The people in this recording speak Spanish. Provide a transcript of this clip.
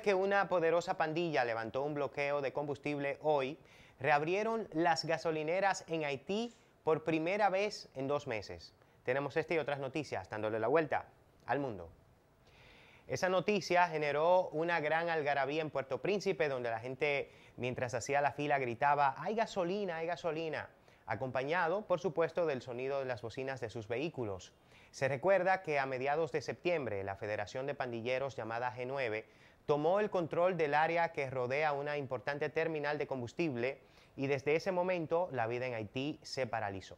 que una poderosa pandilla levantó un bloqueo de combustible hoy, reabrieron las gasolineras en Haití por primera vez en dos meses. Tenemos esta y otras noticias dándole la vuelta al mundo. Esa noticia generó una gran algarabía en Puerto Príncipe, donde la gente, mientras hacía la fila, gritaba, hay gasolina, hay gasolina acompañado, por supuesto, del sonido de las bocinas de sus vehículos. Se recuerda que a mediados de septiembre la Federación de Pandilleros llamada G9 tomó el control del área que rodea una importante terminal de combustible y desde ese momento la vida en Haití se paralizó.